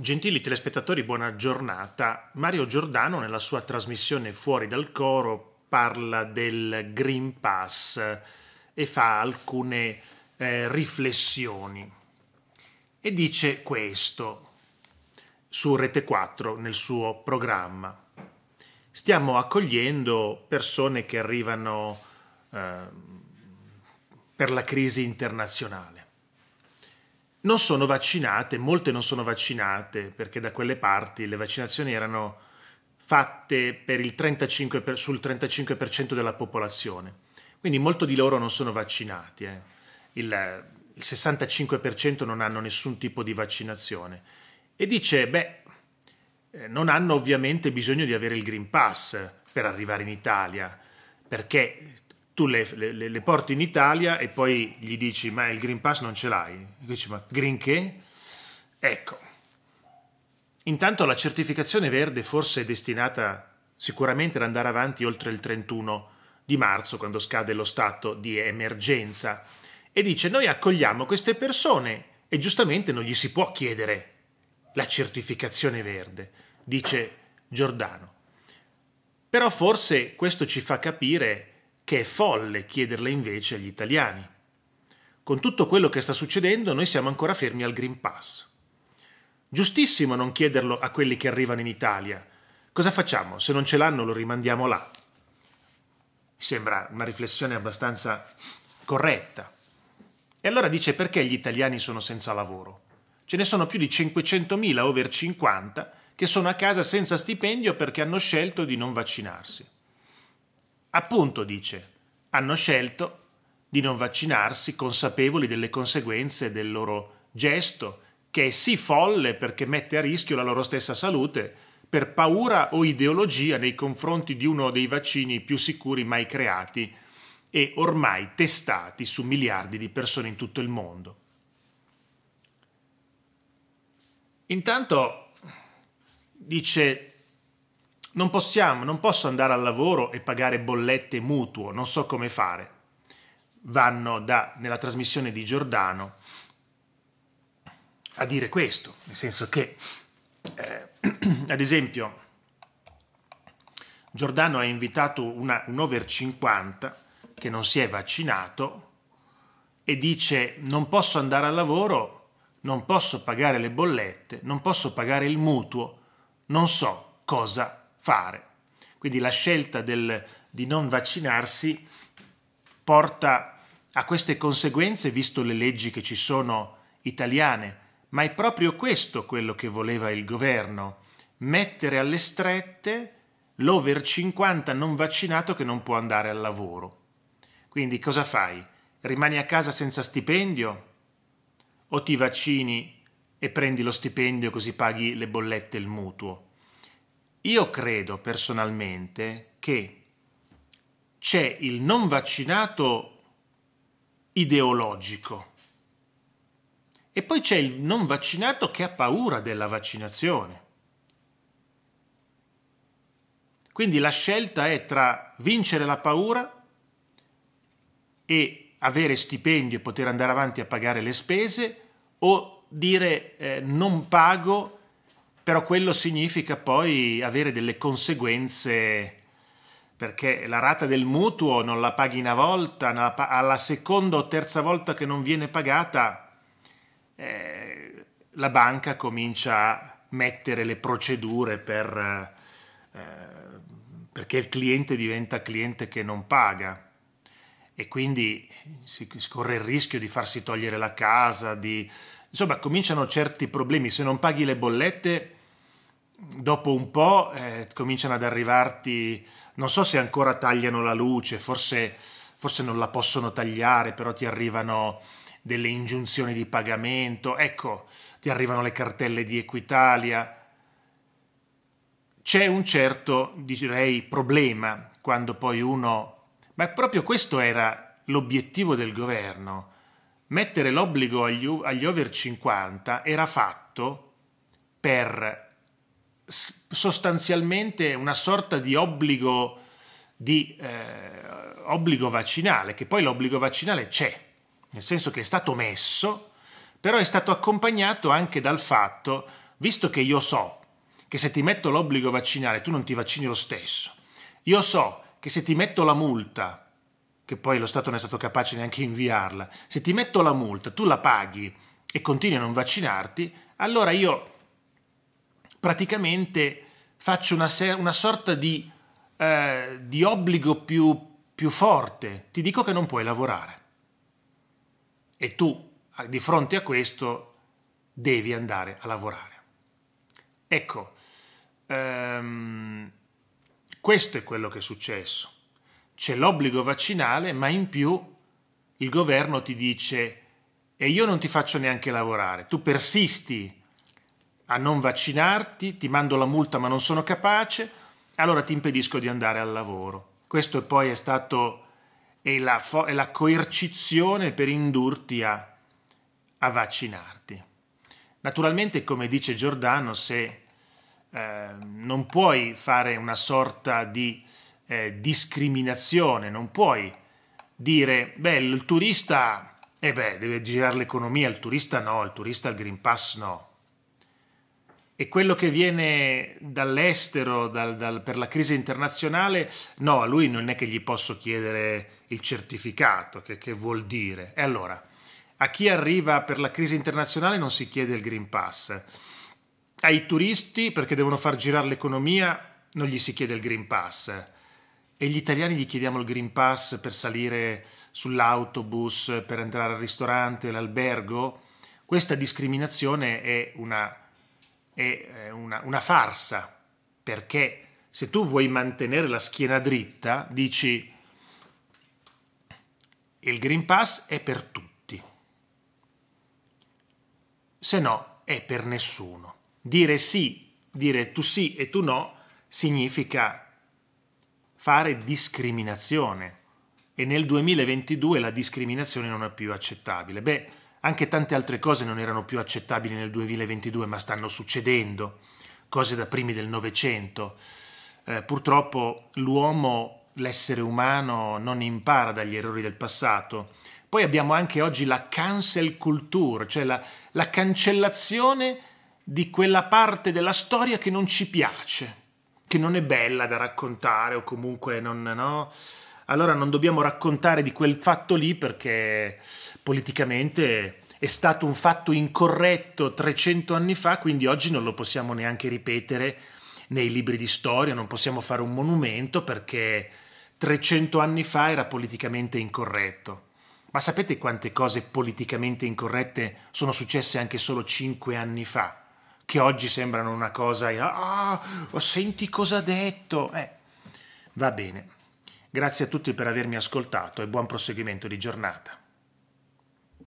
Gentili telespettatori, buona giornata. Mario Giordano nella sua trasmissione Fuori dal coro parla del Green Pass e fa alcune eh, riflessioni e dice questo su Rete 4 nel suo programma. Stiamo accogliendo persone che arrivano eh, per la crisi internazionale non sono vaccinate, molte non sono vaccinate, perché da quelle parti le vaccinazioni erano fatte per il 35 per, sul 35% della popolazione. Quindi molto di loro non sono vaccinati. Eh. Il, il 65% non hanno nessun tipo di vaccinazione. E dice, beh, eh, non hanno ovviamente bisogno di avere il Green Pass per arrivare in Italia, perché tu le, le, le, porti in Italia e poi gli dici ma il Green Pass non ce l'hai. E dici ma Green che? Ecco, intanto la certificazione verde forse è destinata sicuramente ad andare avanti oltre il 31 di marzo quando scade lo stato di emergenza e dice noi accogliamo queste persone e giustamente non gli si può chiedere la certificazione verde, dice Giordano. Però forse questo ci fa capire che è folle chiederla invece agli italiani. Con tutto quello che sta succedendo noi siamo ancora fermi al Green Pass. Giustissimo non chiederlo a quelli che arrivano in Italia. Cosa facciamo? Se non ce l'hanno lo rimandiamo là. Mi sembra una riflessione abbastanza corretta. E allora dice perché gli italiani sono senza lavoro? Ce ne sono più di 500.000 over 50 che sono a casa senza stipendio perché hanno scelto di non vaccinarsi. Appunto, dice, hanno scelto di non vaccinarsi consapevoli delle conseguenze del loro gesto, che è sì folle perché mette a rischio la loro stessa salute, per paura o ideologia nei confronti di uno dei vaccini più sicuri mai creati e ormai testati su miliardi di persone in tutto il mondo. Intanto dice non possiamo, non posso andare al lavoro e pagare bollette mutuo, non so come fare. Vanno da, nella trasmissione di Giordano a dire questo, nel senso che, eh, ad esempio, Giordano ha invitato una, un over 50 che non si è vaccinato e dice non posso andare al lavoro, non posso pagare le bollette, non posso pagare il mutuo, non so cosa fare. Quindi la scelta del, di non vaccinarsi porta a queste conseguenze, visto le leggi che ci sono italiane, ma è proprio questo quello che voleva il governo, mettere alle strette l'over 50 non vaccinato che non può andare al lavoro. Quindi cosa fai? Rimani a casa senza stipendio? O ti vaccini e prendi lo stipendio così paghi le bollette e il mutuo? Io credo personalmente che c'è il non vaccinato ideologico e poi c'è il non vaccinato che ha paura della vaccinazione. Quindi la scelta è tra vincere la paura e avere stipendio e poter andare avanti a pagare le spese o dire eh, non pago però quello significa poi avere delle conseguenze perché la rata del mutuo non la paghi una volta, alla seconda o terza volta che non viene pagata, eh, la banca comincia a mettere le procedure per, eh, perché il cliente diventa cliente che non paga e quindi si, si corre il rischio di farsi togliere la casa, di... insomma cominciano certi problemi, se non paghi le bollette dopo un po' eh, cominciano ad arrivarti, non so se ancora tagliano la luce, forse, forse non la possono tagliare, però ti arrivano delle ingiunzioni di pagamento, ecco, ti arrivano le cartelle di Equitalia. C'è un certo, direi, problema quando poi uno... Ma proprio questo era l'obiettivo del governo. Mettere l'obbligo agli, agli over 50 era fatto per sostanzialmente una sorta di obbligo, di, eh, obbligo vaccinale, che poi l'obbligo vaccinale c'è, nel senso che è stato messo, però è stato accompagnato anche dal fatto, visto che io so che se ti metto l'obbligo vaccinale tu non ti vaccini lo stesso, io so che se ti metto la multa, che poi lo Stato non è stato capace neanche inviarla, se ti metto la multa, tu la paghi e continui a non vaccinarti, allora io praticamente faccio una, una sorta di, eh, di obbligo più, più forte, ti dico che non puoi lavorare. E tu, di fronte a questo, devi andare a lavorare. Ecco, ehm, questo è quello che è successo. C'è l'obbligo vaccinale, ma in più il governo ti dice e io non ti faccio neanche lavorare, tu persisti a non vaccinarti, ti mando la multa ma non sono capace, allora ti impedisco di andare al lavoro. Questo poi è stato è la, è la coercizione per indurti a, a, vaccinarti. Naturalmente, come dice Giordano, se eh, non puoi fare una sorta di eh, discriminazione, non puoi dire, beh, il turista, eh beh, deve girare l'economia, il turista no, il turista il Green Pass no e quello che viene dall'estero dal, dal, per la crisi internazionale, no, a lui non è che gli posso chiedere il certificato, che, che, vuol dire? E allora, a chi arriva per la crisi internazionale non si chiede il Green Pass, ai turisti, perché devono far girare l'economia, non gli si chiede il Green Pass, e gli italiani gli chiediamo il Green Pass per salire sull'autobus, per entrare al ristorante, all'albergo? Questa discriminazione è una è eh, una, una farsa, perché se tu vuoi mantenere la schiena dritta, dici il Green Pass è per tutti, se no è per nessuno. Dire sì, dire tu sì e tu no, significa fare discriminazione e nel 2022 la discriminazione non è più accettabile. Beh, anche tante altre cose non erano più accettabili nel 2022, ma stanno succedendo, cose da primi del Novecento. Eh, purtroppo l'uomo, l'essere umano, non impara dagli errori del passato. Poi abbiamo anche oggi la cancel culture, cioè la, la cancellazione di quella parte della storia che non ci piace, che non è bella da raccontare o comunque non... No? allora non dobbiamo raccontare di quel fatto lì perché politicamente è stato un fatto incorretto 300 anni fa, quindi oggi non lo possiamo neanche ripetere nei libri di storia, non possiamo fare un monumento perché 300 anni fa era politicamente incorretto. Ma sapete quante cose politicamente incorrette sono successe anche solo 5 anni fa? Che oggi sembrano una cosa... Ah, senti cosa ha detto! Eh, va bene. Grazie a tutti per avermi ascoltato e buon proseguimento di giornata.